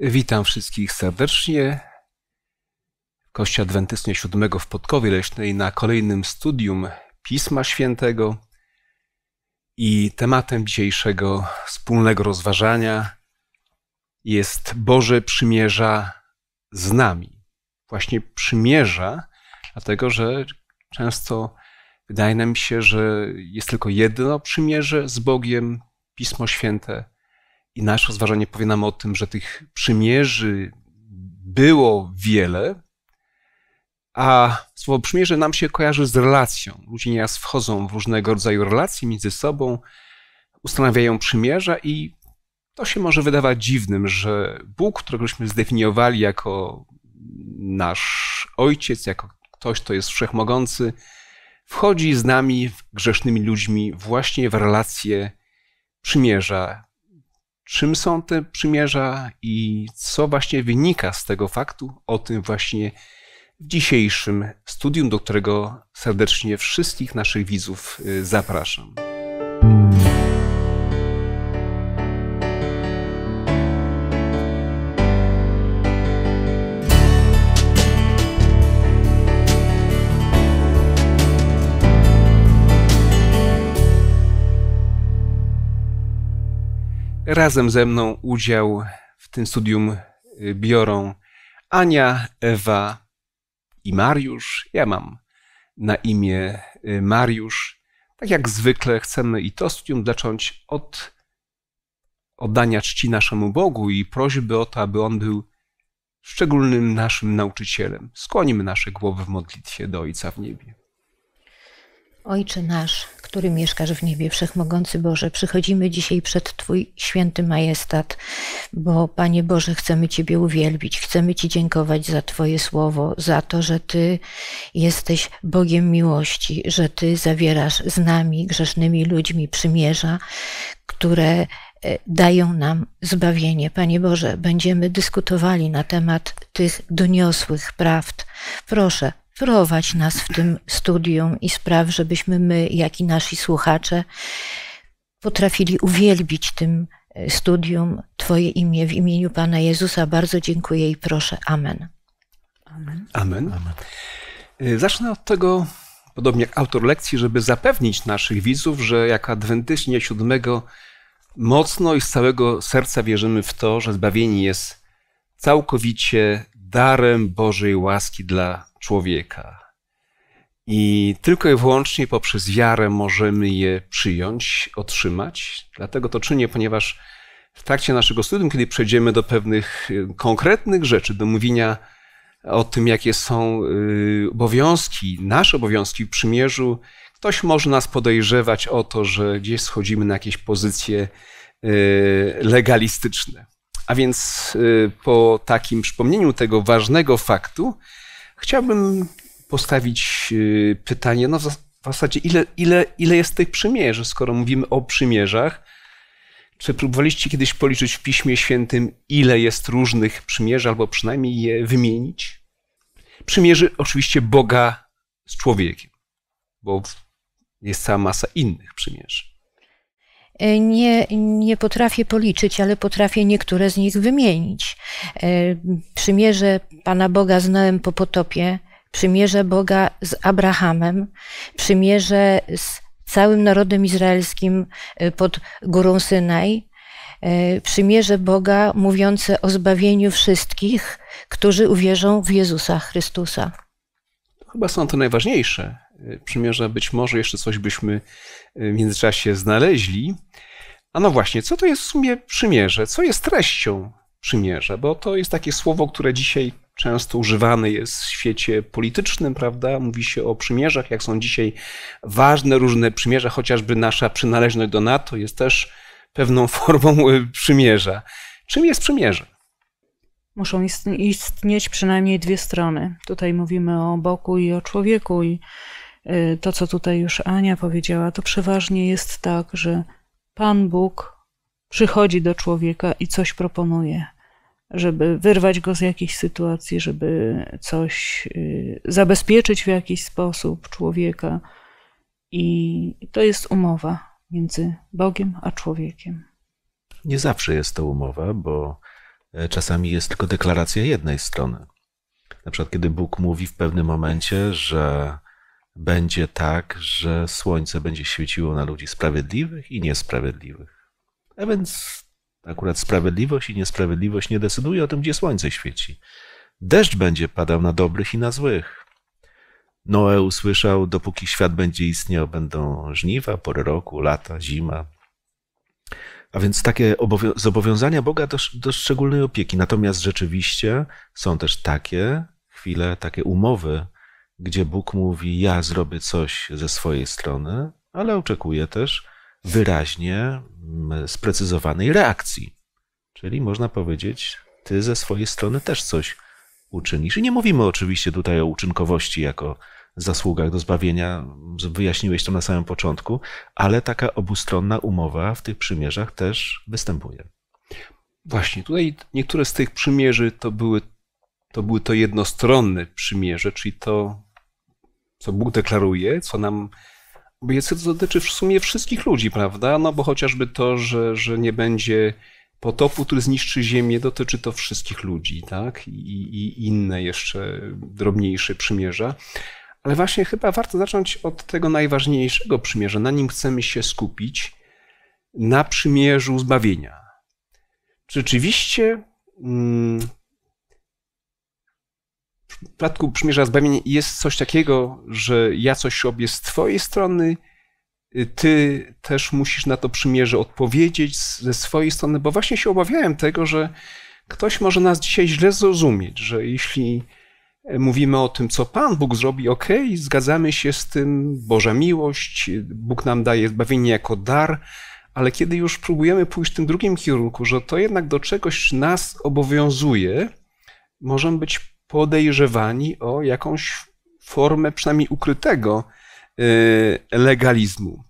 Witam wszystkich serdecznie w Kościele Adwentystycznym VII w Podkowie Leśnej na kolejnym studium Pisma Świętego i tematem dzisiejszego wspólnego rozważania jest Boże Przymierza z nami. Właśnie przymierza, dlatego że często wydaje nam się, że jest tylko jedno przymierze z Bogiem, Pismo Święte – i nasze rozważanie powie nam o tym, że tych przymierzy było wiele, a słowo przymierze nam się kojarzy z relacją. Ludzie nieraz wchodzą w różnego rodzaju relacje między sobą, ustanawiają przymierza i to się może wydawać dziwnym, że Bóg, któregośmy zdefiniowali jako nasz ojciec, jako ktoś, kto jest wszechmogący, wchodzi z nami, grzesznymi ludźmi, właśnie w relację przymierza czym są te przymierza i co właśnie wynika z tego faktu, o tym właśnie w dzisiejszym studium, do którego serdecznie wszystkich naszych widzów y, zapraszam. Razem ze mną udział w tym studium y, biorą Ania, Ewa i Mariusz. Ja mam na imię y, Mariusz. Tak jak zwykle chcemy i to studium zacząć od oddania czci naszemu Bogu i prośby o to, aby On był szczególnym naszym nauczycielem. Skłonimy nasze głowy w modlitwie do Ojca w niebie. Ojcze nasz, który mieszkasz w niebie, wszechmogący Boże, przychodzimy dzisiaj przed Twój święty majestat, bo Panie Boże, chcemy Ciebie uwielbić, chcemy Ci dziękować za Twoje słowo, za to, że Ty jesteś Bogiem miłości, że Ty zawierasz z nami, grzesznymi ludźmi, przymierza, które e, dają nam zbawienie. Panie Boże, będziemy dyskutowali na temat tych doniosłych prawd. Proszę, prowadź nas w tym studium i spraw, żebyśmy my, jak i nasi słuchacze, potrafili uwielbić tym e, studium Twoje imię w imieniu Pana Jezusa. Bardzo dziękuję i proszę. Amen. Amen. Amen. Amen. E, zacznę od tego, podobnie jak autor lekcji, żeby zapewnić naszych widzów, że jak adwentyści dnia siódmego mocno i z całego serca wierzymy w to, że zbawienie jest całkowicie darem Bożej łaski dla człowieka. I tylko i wyłącznie poprzez wiarę możemy je przyjąć, otrzymać. Dlatego to czynię, ponieważ w trakcie naszego studium, kiedy przejdziemy do pewnych y, konkretnych rzeczy, do mówienia o tym, jakie są y, obowiązki, nasze obowiązki w przymierzu, ktoś może nas podejrzewać o to, że gdzieś schodzimy na jakieś pozycje y, legalistyczne. A więc po takim przypomnieniu tego ważnego faktu, Chciałbym postawić y, pytanie, no w zasadzie ile, ile, ile jest tych przymierzy, skoro mówimy o przymierzach? Czy próbowaliście kiedyś policzyć w Piśmie Świętym, ile jest różnych przymierzy, albo przynajmniej je wymienić? Przymierzy oczywiście Boga z człowiekiem, bo jest cała masa innych przymierzy. E, nie, nie potrafię policzyć, ale potrafię niektóre z nich wymienić. E, przymierze Pana Boga znałem po potopie, przymierze Boga z Abrahamem, przymierze z całym narodem izraelskim e, pod górą Synaj, przymierze Boga mówiące o zbawieniu wszystkich, którzy uwierzą w Jezusa Chrystusa. Chyba są to najważniejsze przymierze. Być może jeszcze coś byśmy w międzyczasie znaleźli. A no właśnie, co to jest w sumie przymierze? Co jest treścią przymierza? Bo to jest takie słowo, które dzisiaj często używane jest w świecie politycznym, prawda? Mówi się o przymierzach, jak są dzisiaj ważne różne przymierze, chociażby nasza przynależność do NATO jest też pewną formą przymierza. Czym jest przymierze? Muszą istnieć przynajmniej dwie strony. Tutaj mówimy o boku i o człowieku, i Y, to, co tutaj już Ania powiedziała, to przeważnie jest tak, że Pan Bóg przychodzi do człowieka i coś proponuje, żeby wyrwać go z jakiejś sytuacji, żeby coś y, zabezpieczyć w jakiś sposób człowieka. I to jest umowa między Bogiem a człowiekiem. Nie zawsze jest to umowa, bo e, czasami jest tylko deklaracja jednej strony. Na przykład, kiedy Bóg mówi w pewnym momencie, że będzie tak, że słońce będzie świeciło na ludzi sprawiedliwych i niesprawiedliwych. A więc akurat sprawiedliwość i niesprawiedliwość nie decyduje o tym, gdzie słońce świeci. Deszcz będzie padał na dobrych i na złych. Noe usłyszał, dopóki świat będzie istniał, będą żniwa, pory roku, lata, zima. A więc takie zobowiązania Boga do, do szczególnej opieki. Natomiast rzeczywiście są też takie chwile, takie umowy, gdzie Bóg mówi: Ja zrobię coś ze swojej strony, ale oczekuje też wyraźnie mm, sprecyzowanej reakcji. Czyli można powiedzieć, ty ze swojej strony też coś uczynisz. I nie mówimy oczywiście tutaj o uczynkowości jako zasługach do zbawienia, wyjaśniłeś to na samym początku, ale taka obustronna umowa w tych przymierzach też występuje. Właśnie, tutaj niektóre z tych przymierzy to były to, były to jednostronne przymierze, czyli to co Bóg deklaruje, co nam obiecuje, to dotyczy w sumie wszystkich ludzi, prawda? No bo chociażby to, że, że nie będzie potopu, który zniszczy ziemię, dotyczy to wszystkich ludzi, tak? I, i inne jeszcze drobniejsze przymierza. Ale właśnie chyba warto zacząć od tego najważniejszego przymierza. Na nim chcemy się skupić, na przymierzu zbawienia. Rzeczywiście mm, w przypadku przymierza zbawienia jest coś takiego, że ja coś robię z twojej strony, y, ty też musisz na to przymierze odpowiedzieć ze swojej strony, bo właśnie się obawiałem tego, że ktoś może nas dzisiaj źle zrozumieć, że jeśli e, mówimy o tym, co Pan Bóg zrobi, ok, zgadzamy się z tym, Boża miłość, Bóg nam daje zbawienie jako dar, ale kiedy już próbujemy pójść w tym drugim kierunku, że to jednak do czegoś nas obowiązuje, możemy być podejrzewani o jakąś formę przynajmniej ukrytego y, legalizmu.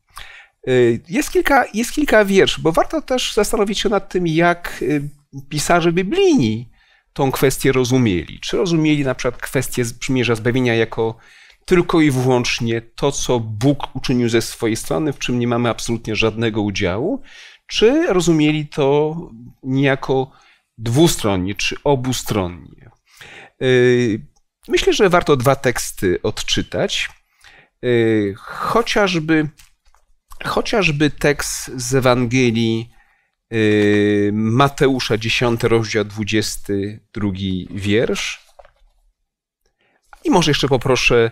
Y, jest kilka, jest kilka wierszy, bo warto też zastanowić się nad tym, jak y, pisarze biblijni tą kwestię rozumieli. Czy rozumieli na przykład kwestię przymierza zbawienia jako tylko i wyłącznie to, co Bóg uczynił ze swojej strony, w czym nie mamy absolutnie żadnego udziału, czy rozumieli to niejako dwustronnie czy obustronnie. Yy, myślę, że warto dwa teksty odczytać. Yy, chociażby, chociażby tekst z Ewangelii yy, Mateusza 10, rozdział 22 wiersz. I może jeszcze poproszę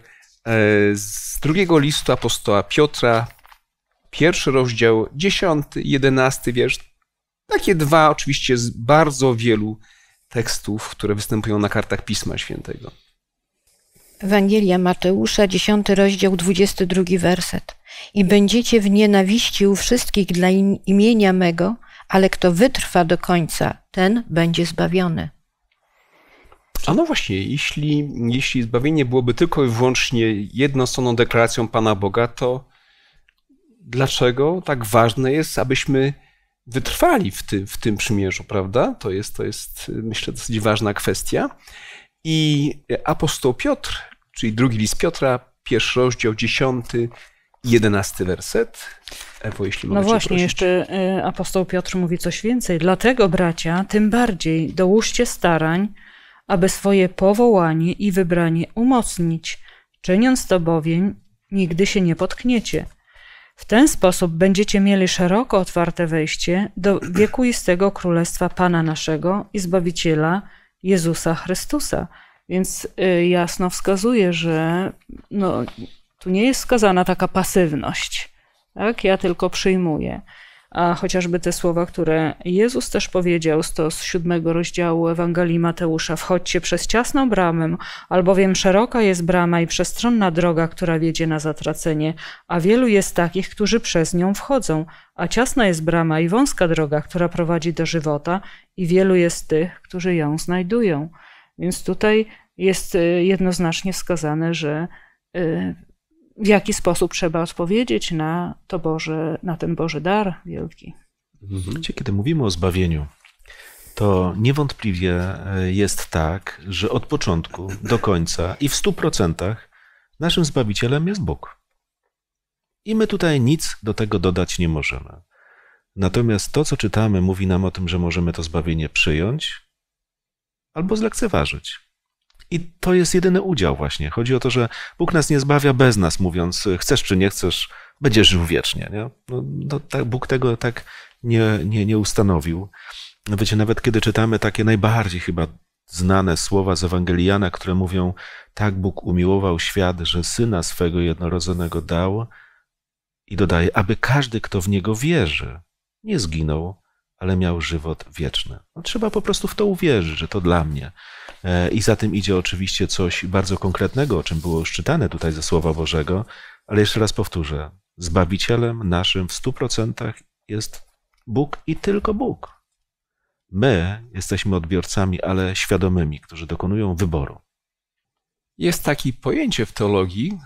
z drugiego listu apostoła Piotra, pierwszy rozdział, 10, 11 wiersz. Takie dwa oczywiście z bardzo wielu tekstów, które występują na kartach Pisma Świętego. Ewangelia Mateusza, 10 rozdział, 22 werset. I będziecie w nienawiści u wszystkich dla imienia mego, ale kto wytrwa do końca, ten będzie zbawiony. A no właśnie, jeśli, jeśli zbawienie byłoby tylko i wyłącznie jednostronną deklaracją Pana Boga, to dlaczego tak ważne jest, abyśmy wytrwali w, ty, w tym przymierzu, prawda? To jest, to jest, myślę, dosyć ważna kwestia. I apostoł Piotr, czyli drugi list Piotra, pierwszy rozdział, dziesiąty, jedenasty werset. Ewo, jeśli No właśnie, prosić. jeszcze y, apostoł Piotr mówi coś więcej. Dlatego, bracia, tym bardziej dołóżcie starań, aby swoje powołanie i wybranie umocnić, czyniąc to bowiem nigdy się nie potkniecie, w ten sposób będziecie mieli szeroko otwarte wejście do wiekuistego królestwa Pana naszego i Zbawiciela Jezusa Chrystusa. Więc y, jasno wskazuje, że no, tu nie jest wskazana taka pasywność. Tak? Ja tylko przyjmuję a chociażby te słowa, które Jezus też powiedział z to z siódmego rozdziału Ewangelii Mateusza: Wchodźcie przez ciasną bramę, albowiem szeroka jest brama i przestronna droga, która wiedzie na zatracenie, a wielu jest takich, którzy przez nią wchodzą, a ciasna jest brama i wąska droga, która prowadzi do żywota, i wielu jest tych, którzy ją znajdują. Więc tutaj jest y, jednoznacznie wskazane, że y, w jaki sposób trzeba odpowiedzieć na, to Boże, na ten Boży dar wielki. Mhm. Kiedy mówimy o zbawieniu, to niewątpliwie e, jest tak, że od początku do końca i w stu procentach naszym Zbawicielem jest Bóg. I my tutaj nic do tego dodać nie możemy. Natomiast to, co czytamy, mówi nam o tym, że możemy to zbawienie przyjąć albo zlekceważyć. I to jest jedyny udział właśnie. Chodzi o to, że Bóg nas nie zbawia bez nas, mówiąc chcesz czy nie chcesz, będziesz żył wiecznie. Nie? No, no, tak, Bóg tego tak nie, nie, nie ustanowił. No wiecie, nawet kiedy czytamy takie najbardziej chyba znane słowa z Ewangeliana, które mówią: Tak Bóg umiłował świat, że syna swego jednorodzonego dał, i dodaje, aby każdy, kto w niego wierzy, nie zginął, ale miał żywot wieczny. No, trzeba po prostu w to uwierzyć, że to dla mnie. E, I za tym idzie oczywiście coś bardzo konkretnego, o czym było już czytane tutaj ze Słowa Bożego, ale jeszcze raz powtórzę, Zbawicielem naszym w stu procentach jest Bóg i tylko Bóg. My jesteśmy odbiorcami, ale świadomymi, którzy dokonują wyboru. Jest takie pojęcie w teologii,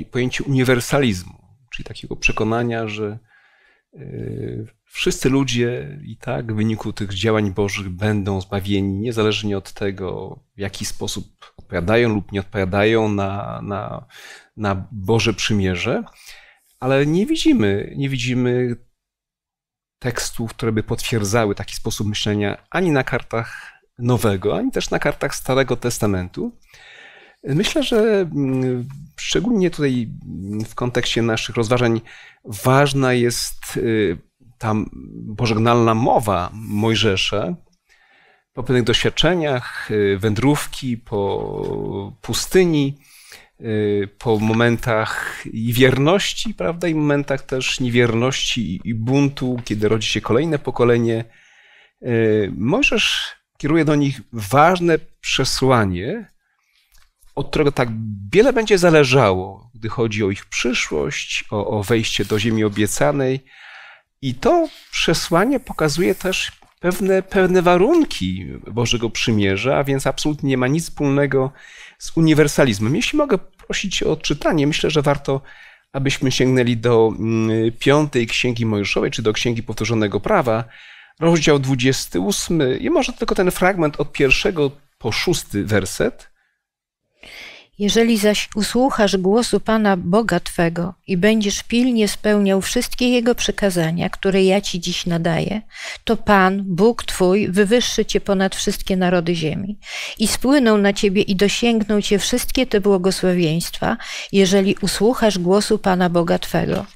e, pojęcie uniwersalizmu, czyli takiego przekonania, że e, Wszyscy ludzie i tak w wyniku tych działań bożych będą zbawieni, niezależnie od tego, w jaki sposób odpowiadają lub nie odpowiadają na, na, na Boże przymierze, ale nie widzimy, nie widzimy tekstów, które by potwierdzały taki sposób myślenia ani na kartach Nowego, ani też na kartach Starego Testamentu. Myślę, że mm, szczególnie tutaj w kontekście naszych rozważań ważna jest y, ta pożegnalna mowa Mojżesza, po pewnych doświadczeniach, y, wędrówki po pustyni, y, po momentach i wierności, prawda, i momentach też niewierności i buntu, kiedy rodzi się kolejne pokolenie, y, Mojżesz kieruje do nich ważne przesłanie, od którego tak wiele będzie zależało, gdy chodzi o ich przyszłość, o, o wejście do ziemi obiecanej, i to przesłanie pokazuje też pewne, pewne warunki Bożego Przymierza, a więc absolutnie nie ma nic wspólnego z uniwersalizmem. Jeśli mogę prosić o odczytanie, myślę, że warto, abyśmy sięgnęli do mm, piątej Księgi Mojżeszowej, czy do Księgi Powtórzonego Prawa, rozdział 28 i może tylko ten fragment od pierwszego po szósty werset – jeżeli zaś usłuchasz głosu Pana Boga Twego i będziesz pilnie spełniał wszystkie Jego przykazania, które ja Ci dziś nadaję, to Pan, Bóg Twój, wywyższy Cię ponad wszystkie narody ziemi i spłyną na Ciebie i dosięgną Cię wszystkie te błogosławieństwa, jeżeli usłuchasz głosu Pana Boga Twego.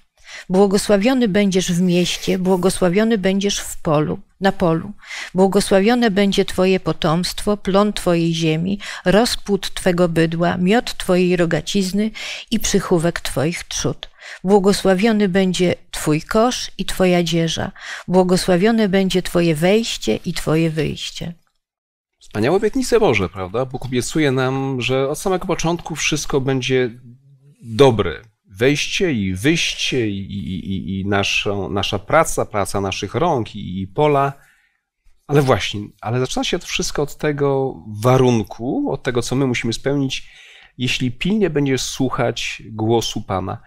Błogosławiony będziesz w mieście, błogosławiony będziesz w polu, na polu. Błogosławione będzie Twoje potomstwo, plon Twojej ziemi, rozpód Twego bydła, miod Twojej rogacizny i przychówek Twoich trzód. Błogosławiony będzie Twój kosz i Twoja dzieża. Błogosławione będzie Twoje wejście i Twoje wyjście. Wspaniałe obietnice Boże, prawda? Bóg obiecuje nam, że od samego początku wszystko będzie dobre, wejście i wyjście i, i, i naszą, nasza praca, praca naszych rąk i, i pola. Ale właśnie, ale zaczyna się to wszystko od tego warunku, od tego, co my musimy spełnić, jeśli pilnie będziesz słuchać głosu Pana.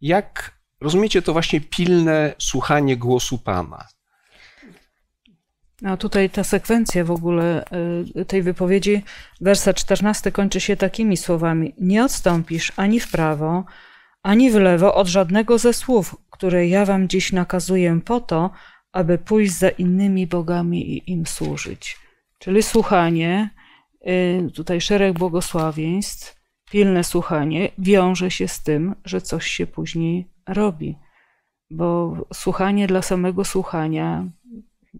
Jak rozumiecie to właśnie pilne słuchanie głosu Pana? No tutaj ta sekwencja w ogóle y, tej wypowiedzi, werset 14 kończy się takimi słowami: Nie odstąpisz ani w prawo, ani w lewo od żadnego ze słów, które ja wam dziś nakazuję po to, aby pójść za innymi bogami i im służyć. Czyli słuchanie, y, tutaj szereg błogosławieństw, pilne słuchanie wiąże się z tym, że coś się później robi. Bo słuchanie dla samego słuchania,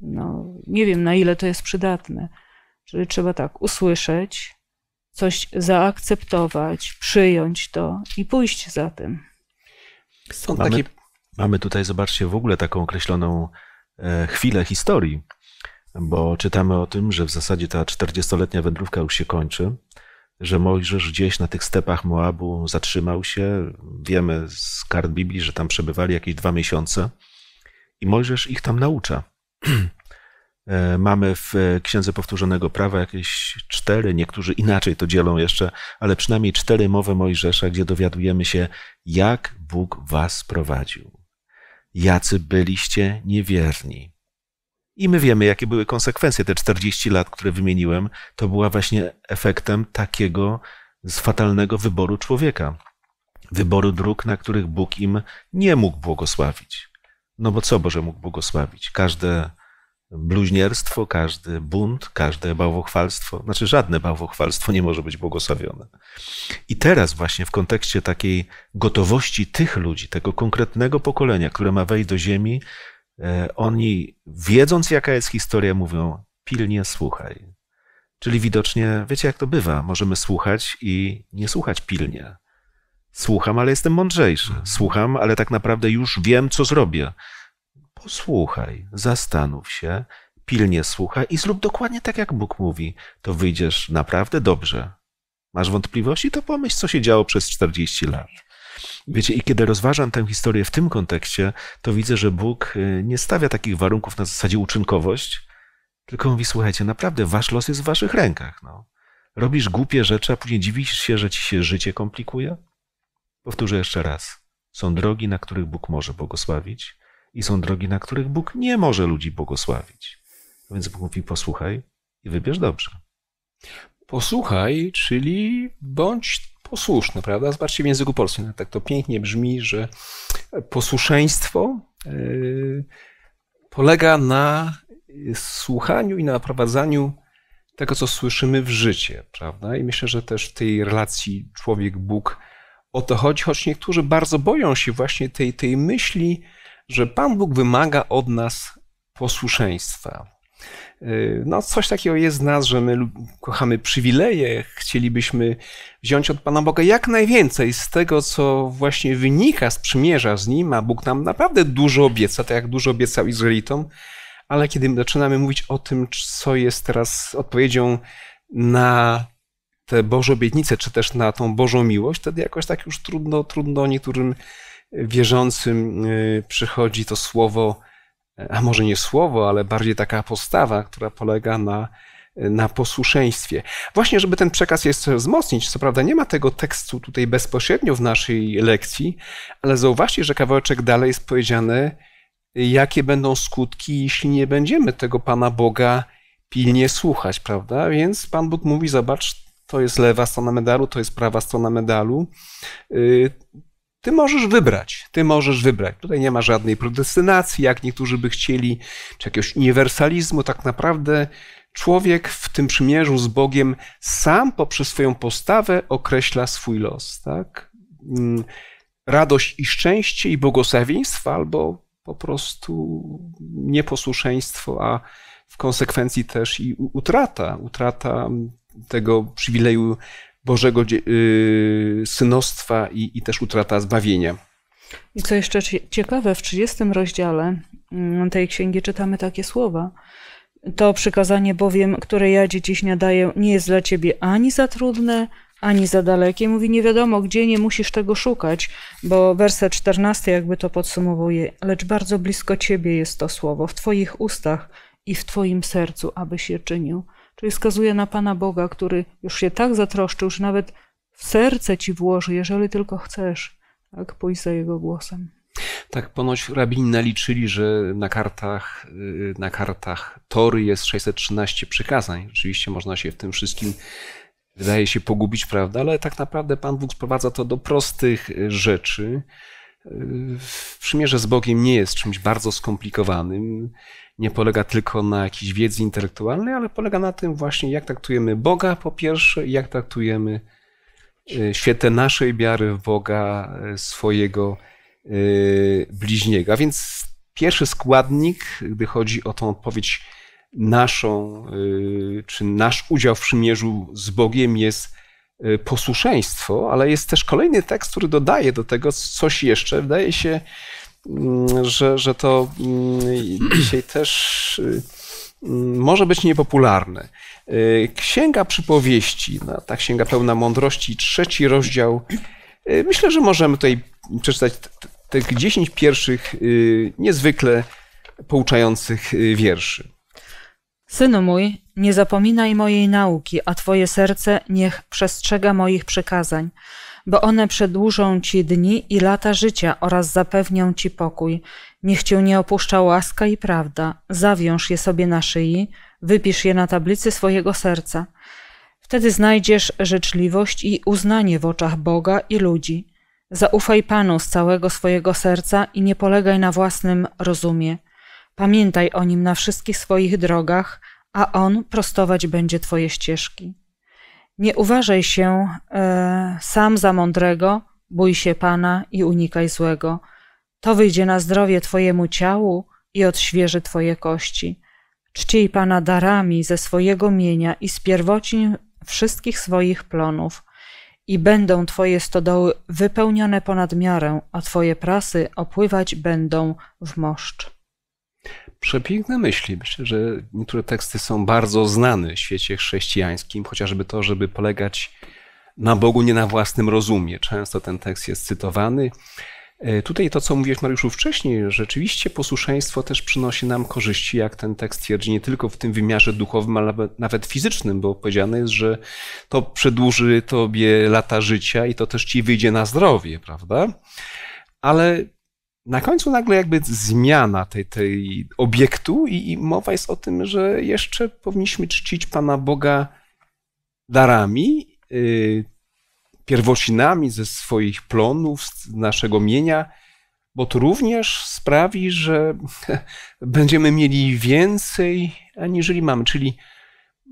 no, nie wiem na ile to jest przydatne. Czyli trzeba tak usłyszeć, coś zaakceptować, przyjąć to i pójść za tym. Stąd mamy, taki... mamy tutaj, zobaczcie, w ogóle taką określoną e, chwilę historii, bo czytamy o tym, że w zasadzie ta 40-letnia wędrówka już się kończy, że Mojżesz gdzieś na tych stepach Moabu zatrzymał się. Wiemy z kart Biblii, że tam przebywali jakieś dwa miesiące i Mojżesz ich tam naucza. E, mamy w Księdze Powtórzonego Prawa jakieś cztery, niektórzy inaczej to dzielą jeszcze, ale przynajmniej cztery mowy Mojżesza, gdzie dowiadujemy się, jak Bóg was prowadził. Jacy byliście niewierni. I my wiemy, jakie były konsekwencje. Te 40 lat, które wymieniłem, to była właśnie efektem takiego fatalnego wyboru człowieka. Wyboru dróg, na których Bóg im nie mógł błogosławić. No bo co Boże mógł błogosławić? Każde bluźnierstwo, każdy bunt, każde bałwochwalstwo, znaczy żadne bałwochwalstwo nie może być błogosławione. I teraz właśnie w kontekście takiej gotowości tych ludzi, tego konkretnego pokolenia, które ma wejść do ziemi, e, oni wiedząc jaka jest historia mówią pilnie słuchaj. Czyli widocznie, wiecie jak to bywa, możemy słuchać i nie słuchać pilnie. Słucham, ale jestem mądrzejszy. Mhm. Słucham, ale tak naprawdę już wiem, co zrobię. Posłuchaj, zastanów się, pilnie słuchaj i zrób dokładnie tak, jak Bóg mówi. To wyjdziesz naprawdę dobrze. Masz wątpliwości? To pomyśl, co się działo przez 40 lat. Wiecie, i kiedy rozważam tę historię w tym kontekście, to widzę, że Bóg y, nie stawia takich warunków na zasadzie uczynkowość, tylko mówi: Słuchajcie, naprawdę, wasz los jest w waszych rękach. No. Robisz głupie rzeczy, a później dziwisz się, że ci się życie komplikuje? Powtórzę jeszcze raz. Są drogi, na których Bóg może błogosławić, i są drogi, na których Bóg nie może ludzi błogosławić. No więc Bóg mówi: posłuchaj i wybierz dobrze. Posłuchaj, czyli bądź posłuszny, prawda? Zobaczcie w języku polskim, no tak to pięknie brzmi, że posłuszeństwo e, polega na słuchaniu i na prowadzeniu tego, co słyszymy w życie, prawda? I myślę, że też w tej relacji człowiek-Bóg o to chodzi, choć niektórzy bardzo boją się właśnie tej, tej myśli, że Pan Bóg wymaga od nas posłuszeństwa. Y, no, coś takiego jest w nas, że my kochamy przywileje, chcielibyśmy wziąć od Pana Boga jak najwięcej z tego, co właśnie wynika z przymierza z Nim, a Bóg nam naprawdę dużo obieca, tak jak dużo obiecał Izraelitom, ale kiedy zaczynamy mówić o tym, co jest teraz odpowiedzią na te Boże obietnice, czy też na tą Bożą miłość, wtedy jakoś tak już trudno, trudno niektórym wierzącym y, przychodzi to słowo, e, a może nie słowo, ale bardziej taka postawa, która polega na, e, na posłuszeństwie. Właśnie, żeby ten przekaz jeszcze wzmocnić, co prawda nie ma tego tekstu tutaj bezpośrednio w naszej lekcji, ale zauważcie, że kawałeczek dalej jest powiedziane, jakie będą skutki, jeśli nie będziemy tego Pana Boga pilnie słuchać, prawda? Więc Pan Bóg mówi, zobacz, to jest lewa strona medalu, to jest prawa strona medalu. Y, ty możesz wybrać, ty możesz wybrać. Tutaj nie ma żadnej predestynacji, jak niektórzy by chcieli, czy jakiegoś uniwersalizmu. Tak naprawdę człowiek w tym przymierzu z Bogiem sam poprzez swoją postawę określa swój los. Tak? Mm, radość i szczęście i błogosławieństwo, albo po prostu nieposłuszeństwo, a w konsekwencji też i utrata, utrata tego przywileju Bożego y, synostwa i, i też utrata zbawienia. I co jeszcze ciekawe, w 30 rozdziale mm, tej księgi czytamy takie słowa. To przykazanie bowiem, które ja ci dziś nadaję, nie jest dla ciebie ani za trudne, ani za dalekie. Mówi, nie wiadomo gdzie, nie musisz tego szukać, bo werset 14 jakby to podsumowuje. Lecz bardzo blisko ciebie jest to słowo, w twoich ustach i w twoim sercu, abyś je czynił czyli wskazuje na Pana Boga, który już się tak zatroszczył, że nawet w serce ci włoży, jeżeli tylko chcesz, tak, pójść za jego głosem. Tak, ponoć rabini naliczyli, że na kartach, y, na kartach Tory jest 613 przykazań. Oczywiście można się w tym wszystkim wydaje się pogubić, prawda? Ale tak naprawdę Pan Bóg sprowadza to do prostych rzeczy, w przymierze z Bogiem nie jest czymś bardzo skomplikowanym. Nie polega tylko na jakiejś wiedzy intelektualnej, ale polega na tym właśnie, jak traktujemy Boga po pierwsze i jak traktujemy e, świetę naszej wiary w Boga, e, swojego e, bliźniego. A więc pierwszy składnik, gdy chodzi o tą odpowiedź naszą, czy nasz udział w przymierzu z Bogiem jest Y, posłuszeństwo, ale jest też kolejny tekst, który dodaje do tego coś jeszcze. Wydaje się, mm, że, że to mm, dzisiaj też y, mm, może być niepopularne. Y, księga przypowieści, no, ta księga pełna mądrości, trzeci rozdział. Myślę, że możemy tutaj przeczytać tych dziesięć pierwszych niezwykle pouczających wierszy. Synu mój, nie zapominaj mojej nauki, a twoje serce niech przestrzega moich przykazań, bo one przedłużą ci dni i lata życia oraz zapewnią ci pokój. Niech cię nie opuszcza łaska i prawda. Zawiąż je sobie na szyi, wypisz je na tablicy swojego serca. Wtedy znajdziesz życzliwość i uznanie w oczach Boga i ludzi. Zaufaj Panu z całego swojego serca i nie polegaj na własnym rozumie. Pamiętaj o nim na wszystkich swoich drogach, a on prostować będzie twoje ścieżki. Nie uważaj się e, sam za mądrego, bój się Pana i unikaj złego. To wyjdzie na zdrowie twojemu ciału i odświeży twoje kości. Czcij Pana darami ze swojego mienia i z pierwocin wszystkich swoich plonów. I będą twoje stodoły wypełnione ponad miarę, a twoje prasy opływać będą w moszcz. Przepiękne myśli. Myślę, że niektóre teksty są bardzo znane w świecie chrześcijańskim, chociażby to, żeby polegać na Bogu, nie na własnym rozumie. Często ten tekst jest cytowany. E, tutaj to, co mówiłeś Mariuszu wcześniej, rzeczywiście posłuszeństwo też przynosi nam korzyści, jak ten tekst twierdzi, nie tylko w tym wymiarze duchowym, ale nawet fizycznym, bo powiedziane jest, że to przedłuży tobie lata życia i to też ci wyjdzie na zdrowie, prawda? Ale na końcu nagle jakby zmiana tej, tej obiektu i, i, mowa jest o tym, że jeszcze powinniśmy czcić Pana Boga darami, yy, pierwocinami ze swoich plonów, z naszego mienia, bo to również sprawi, że będziemy mieli więcej, aniżeli mamy. Czyli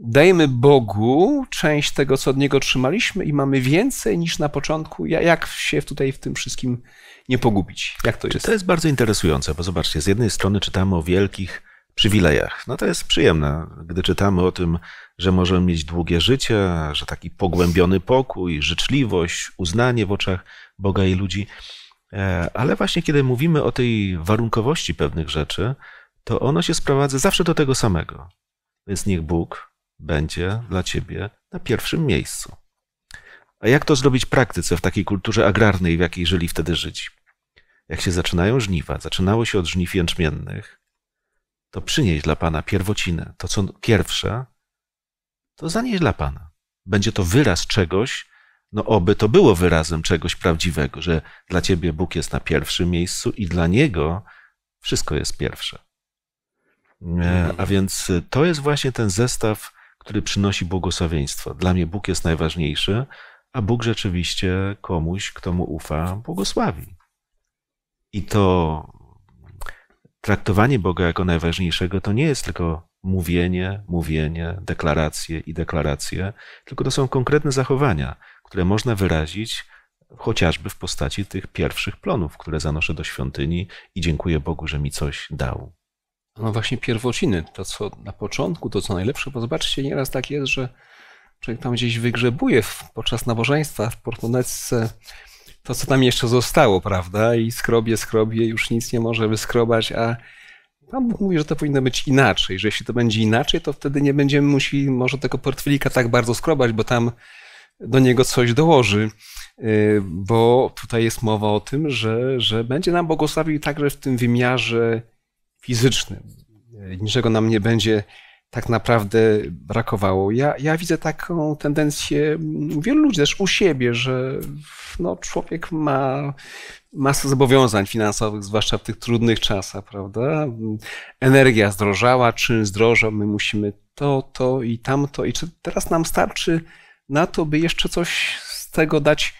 dajemy Bogu część tego, co od Niego otrzymaliśmy i mamy więcej niż na początku. Jak się tutaj w tym wszystkim nie pogubić? Jak to Czy jest? To jest bardzo interesujące, bo zobaczcie, z jednej strony czytamy o wielkich przywilejach. No to jest przyjemne, gdy czytamy o tym, że możemy mieć długie życie, że taki pogłębiony pokój, życzliwość, uznanie w oczach Boga i ludzi. E, ale właśnie kiedy mówimy o tej warunkowości pewnych rzeczy, to ono się sprowadza zawsze do tego samego. Więc niech Bóg będzie dla ciebie na pierwszym miejscu. A jak to zrobić w praktyce w takiej kulturze agrarnej, w jakiej żyli wtedy Żydzi? Jak się zaczynają żniwa, zaczynało się od żniw jęczmiennych, to przynieść dla Pana pierwocinę, to co pierwsze, to zanieść dla Pana. Będzie to wyraz czegoś, no oby to było wyrazem czegoś prawdziwego, że dla Ciebie Bóg jest na pierwszym miejscu i dla Niego wszystko jest pierwsze. E, a więc to jest właśnie ten zestaw który przynosi błogosławieństwo. Dla mnie Bóg jest najważniejszy, a Bóg rzeczywiście komuś, kto mu ufa, błogosławi. I to traktowanie Boga jako najważniejszego to nie jest tylko mówienie, mówienie, deklaracje i deklaracje, tylko to są konkretne zachowania, które można wyrazić chociażby w postaci tych pierwszych plonów, które zanoszę do świątyni i dziękuję Bogu, że mi coś dał no właśnie pierwociny, to co na początku, to co najlepsze, bo zobaczcie, nieraz tak jest, że człowiek tam gdzieś wygrzebuje podczas nabożeństwa w portmonetce to, co tam jeszcze zostało, prawda? I skrobie, skrobie, już nic nie może wyskrobać, a Pan Bóg mówi, że to powinno być inaczej, że jeśli to będzie inaczej, to wtedy nie będziemy musieli może tego portfelika tak bardzo skrobać, bo tam do niego coś dołoży, y, bo tutaj jest mowa o tym, że, że będzie nam błogosławił także w tym wymiarze fizycznym. E, niczego nam nie będzie tak naprawdę brakowało. Ja, ja widzę taką tendencję wielu ludzi też u siebie, że no, człowiek ma masę zobowiązań finansowych, zwłaszcza w tych trudnych czasach, prawda? Energia zdrożała, czyn zdrożał, my musimy to, to i tamto. I czy teraz nam starczy na to, by jeszcze coś z tego dać,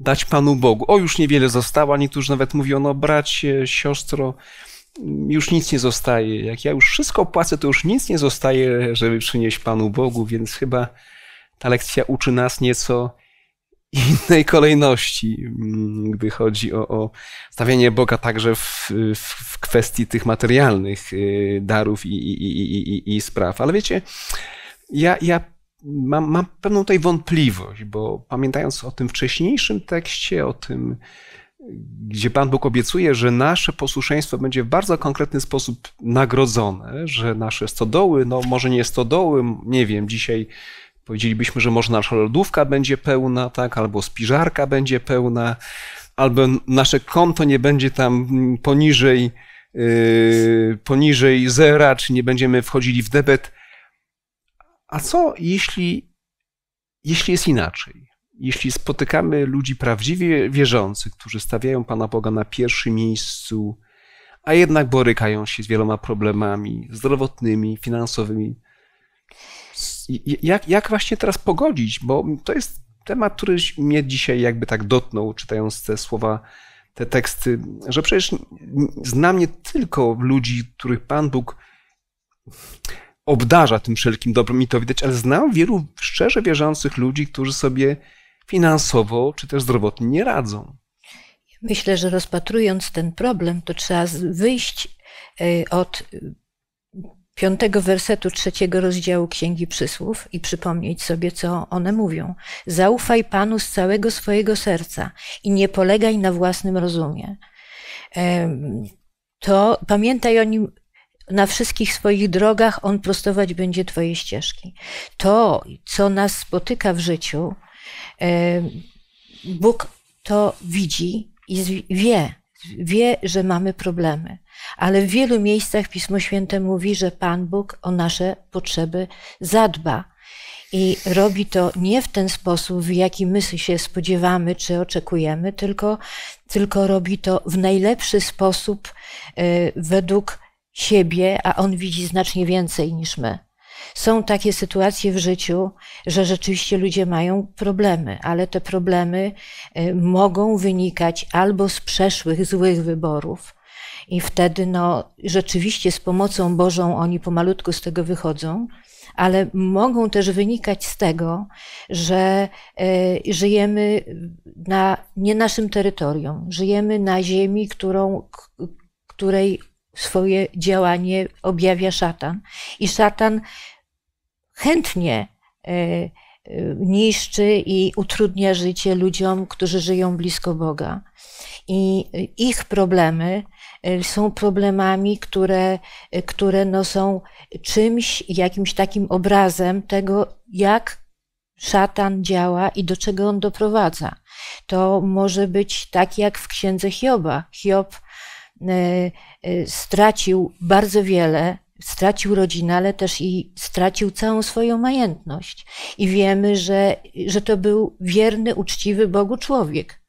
dać Panu Bogu? O, już niewiele zostało, niektórzy nawet mówią, no bracie, siostro, już nic nie zostaje. Jak ja już wszystko płacę, to już nic nie zostaje, żeby przynieść Panu Bogu, więc chyba ta lekcja uczy nas nieco innej kolejności, mm, gdy chodzi o, o stawianie Boga także w, w, kwestii tych materialnych y, darów i, i, i, i, i spraw. Ale wiecie, ja, ja mam, mam pewną tutaj wątpliwość, bo pamiętając o tym wcześniejszym tekście, o tym gdzie Pan Bóg obiecuje, że nasze posłuszeństwo będzie w bardzo konkretny sposób nagrodzone, że nasze stodoły, no może nie stodoły, nie wiem, dzisiaj powiedzielibyśmy, że może nasza lodówka będzie pełna, tak, albo spiżarka będzie pełna, albo nasze konto nie będzie tam poniżej, yy, poniżej zera, czy nie będziemy wchodzili w debet. A co jeśli, jeśli jest inaczej? jeśli spotykamy ludzi prawdziwie wierzących, którzy stawiają Pana Boga na pierwszym miejscu, a jednak borykają się z wieloma problemami zdrowotnymi, finansowymi, jak, jak właśnie teraz pogodzić? Bo to jest temat, który mnie dzisiaj jakby tak dotknął, czytając te słowa, te teksty, że przecież znam nie tylko ludzi, których Pan Bóg obdarza tym wszelkim dobrem i to widać, ale znam wielu szczerze wierzących ludzi, którzy sobie finansowo czy też zdrowotnie nie radzą. Myślę, że rozpatrując ten problem, to trzeba wyjść e, od piątego wersetu trzeciego rozdziału Księgi Przysłów i przypomnieć sobie, co one mówią. Zaufaj Panu z całego swojego serca i nie polegaj na własnym rozumie. To pamiętaj o nim na wszystkich swoich drogach, on prostować będzie Twoje ścieżki. To, co nas spotyka w życiu, Bóg to widzi i wie, wie, że mamy problemy. Ale w wielu miejscach Pismo Święte mówi, że Pan Bóg o nasze potrzeby zadba. I robi to nie w ten sposób, w jaki my się spodziewamy czy oczekujemy, tylko, tylko robi to w najlepszy sposób e, według siebie, a On widzi znacznie więcej niż my. Są takie sytuacje w życiu, że rzeczywiście ludzie mają problemy, ale te problemy y, mogą wynikać albo z przeszłych złych wyborów, i wtedy no, rzeczywiście z pomocą Bożą oni pomalutku z tego wychodzą, ale mogą też wynikać z tego, że y, żyjemy na nie naszym terytorium, żyjemy na ziemi, którą, której swoje działanie objawia szatan. I szatan chętnie e, e, niszczy i utrudnia życie ludziom, którzy żyją blisko Boga. I ich problemy e, są problemami, które, które no są czymś, jakimś takim obrazem tego, jak szatan działa i do czego on doprowadza. To może być tak jak w księdze Hioba. Hiob stracił bardzo wiele, stracił rodzinę, ale też i stracił całą swoją majętność. I wiemy, że, że to był wierny, uczciwy Bogu człowiek.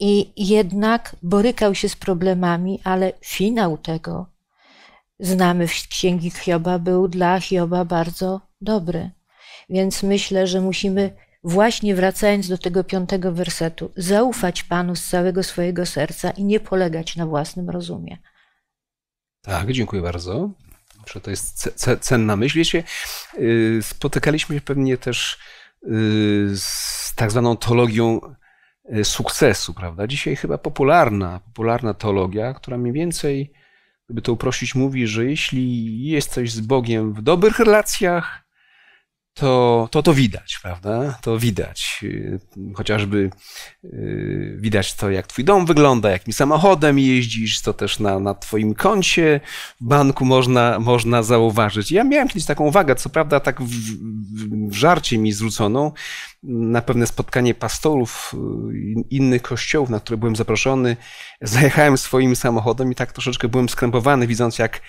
I jednak borykał się z problemami, ale finał tego, znamy z księgi Hioba, był dla Hioba bardzo dobry. Więc myślę, że musimy, właśnie wracając do tego piątego wersetu, zaufać Panu z całego swojego serca i nie polegać na własnym rozumie. Tak, dziękuję bardzo że to jest cenna myśl. Wiecie, y, spotykaliśmy się pewnie też y, z tak zwaną teologią y, sukcesu, prawda? Dzisiaj chyba popularna, popularna teologia, która mniej więcej, gdyby to uprościć, mówi, że jeśli jesteś z Bogiem w dobrych relacjach, to, to to widać, prawda? To widać. Y, chociażby y, widać to, jak twój dom wygląda, jakim samochodem jeździsz, to też na, na twoim koncie w banku można, można zauważyć. Ja miałem kiedyś taką uwagę, co prawda tak w, w, w żarcie mi zwróconą, na pewne spotkanie pastorów y, innych kościołów, na które byłem zaproszony. Zajechałem swoim samochodem i tak troszeczkę byłem skrępowany, widząc jak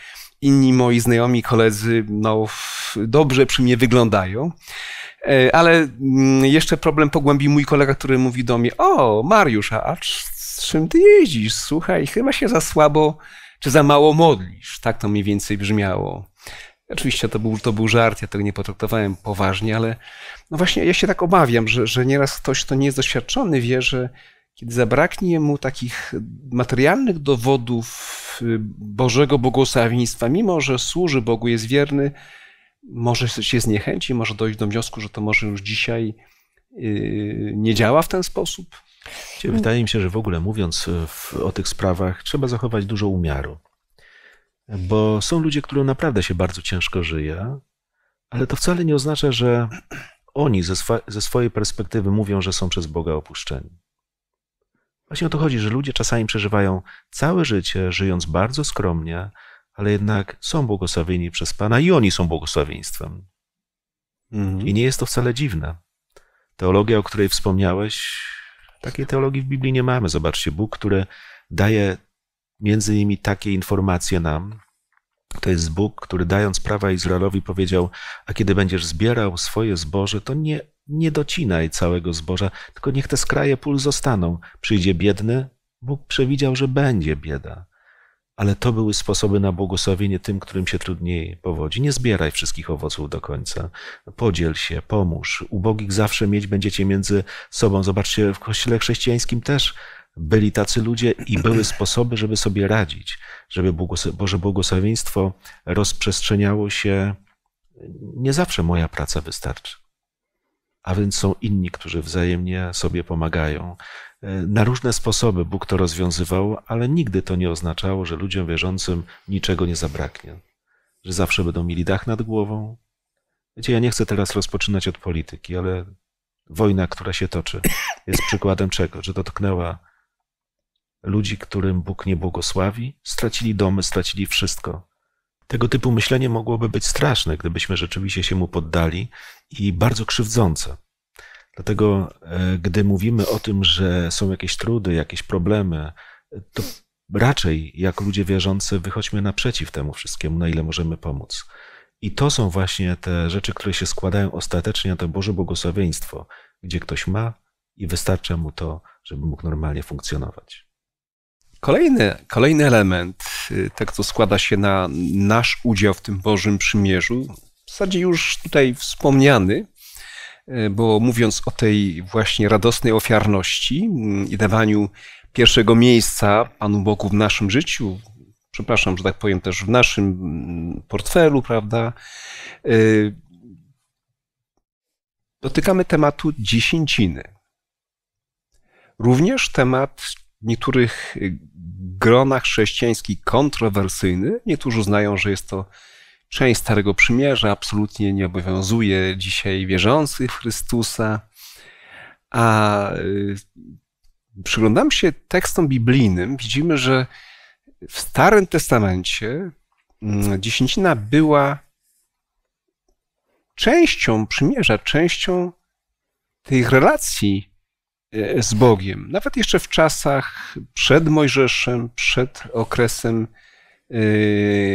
inni moi znajomi, koledzy, no, dobrze przy mnie wyglądają. E, ale mm, jeszcze problem pogłębił mój kolega, który mówi do mnie: O, Mariusz, a z czym ty jeździsz? Słuchaj, chyba się za słabo czy za mało modlisz. Tak to mniej więcej brzmiało. Oczywiście to był, to był żart, ja tego nie potraktowałem poważnie, ale no właśnie ja się tak obawiam, że, że nieraz ktoś, kto nie jest doświadczony, wie, że kiedy zabraknie mu takich materialnych dowodów y, Bożego błogosławieństwa, mimo że służy Bogu, jest wierny, może się zniechęci, może dojść do wniosku, że to może już dzisiaj y, nie działa w ten sposób. Wydaje mi się, że w ogóle mówiąc y, w, o tych sprawach, trzeba zachować dużo umiaru. Bo są ludzie, którym naprawdę się bardzo ciężko żyje, ale to wcale nie oznacza, że oni ze, swa, ze swojej perspektywy mówią, że są przez Boga opuszczeni. Właśnie o to chodzi, że ludzie czasami przeżywają całe życie, żyjąc bardzo skromnie, ale jednak są błogosławieni przez Pana i oni są błogosławieństwem. Mhm. I nie jest to wcale dziwne. Teologia, o której wspomniałeś, takiej teologii w Biblii nie mamy. Zobaczcie, Bóg, który daje między innymi takie informacje nam, to jest Bóg, który dając prawa Izraelowi powiedział: A kiedy będziesz zbierał swoje zboże, to nie nie docinaj całego zboża, tylko niech te skraje pól zostaną. Przyjdzie biedny, Bóg przewidział, że będzie bieda. Ale to były sposoby na błogosławienie tym, którym się trudniej powodzi. Nie zbieraj wszystkich owoców do końca. Podziel się, pomóż. Ubogich zawsze mieć będziecie między sobą. Zobaczcie, w kościele chrześcijańskim też byli tacy ludzie i były sposoby, żeby sobie radzić, żeby Boże błogosławieństwo rozprzestrzeniało się. Nie zawsze moja praca wystarczy a więc są inni, którzy wzajemnie sobie pomagają. E, na różne sposoby Bóg to rozwiązywał, ale nigdy to nie oznaczało, że ludziom wierzącym niczego nie zabraknie, że zawsze będą mieli dach nad głową. Wiecie, ja nie chcę teraz rozpoczynać od polityki, ale wojna, która się toczy, jest przykładem czego? Że dotknęła ludzi, którym Bóg nie błogosławi, stracili domy, stracili wszystko. Tego typu myślenie mogłoby być straszne, gdybyśmy rzeczywiście się mu poddali i bardzo krzywdzące. Dlatego, e, gdy mówimy o tym, że są jakieś trudy, jakieś problemy, to raczej jako ludzie wierzący wychodźmy naprzeciw temu wszystkiemu, na ile możemy pomóc. I to są właśnie te rzeczy, które się składają ostatecznie na to Boże błogosławieństwo, gdzie ktoś ma i wystarcza mu to, żeby mógł normalnie funkcjonować. Kolejny, kolejny element y, co składa się na nasz udział w tym Bożym Przymierzu, w zasadzie już tutaj wspomniany, y, bo mówiąc o tej właśnie radosnej ofiarności y, i dawaniu pierwszego miejsca Panu Bogu w naszym życiu, przepraszam, że tak powiem, też w naszym mm, portfelu, prawda, dotykamy tematu dziesięciny. Również temat w niektórych gronach chrześcijańskich kontrowersyjny. Niektórzy uznają, że jest to część Starego Przymierza, absolutnie nie obowiązuje dzisiaj wierzących Chrystusa. A y, przyglądam się tekstom biblijnym, widzimy, że w Starym Testamencie mm, dziesięcina była częścią przymierza, częścią tych relacji E, z Bogiem. Nawet jeszcze w czasach przed Mojżeszem, przed okresem e,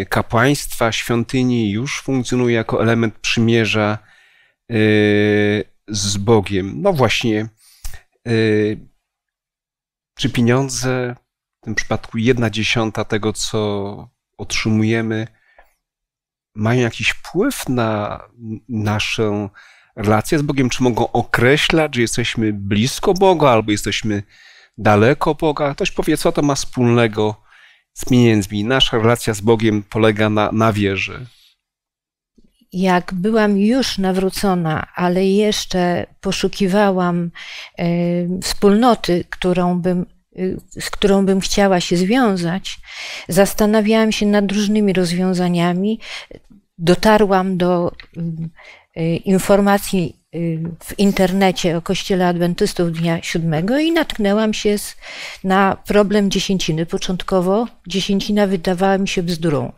kapłaństwa, świątyni już funkcjonuje jako element przymierza e, z Bogiem. No właśnie, czy pieniądze, w tym przypadku jedna dziesiąta tego, co otrzymujemy, mają jakiś wpływ na naszą Relacja z Bogiem, czy mogą określać, że jesteśmy blisko Boga albo jesteśmy daleko Boga? Ktoś powie, co to ma wspólnego z pieniędzmi? Nasza relacja z Bogiem polega na, na wierze. Jak byłam już nawrócona, ale jeszcze poszukiwałam y, wspólnoty, którą bym e, z którą bym chciała się związać, zastanawiałam się nad różnymi rozwiązaniami. Dotarłam do Y, informacji y, w internecie o Kościele Adwentystów Dnia Siódmego i natknęłam się na problem dziesięciny. Początkowo dziesięcina wydawała mi się bzdurą.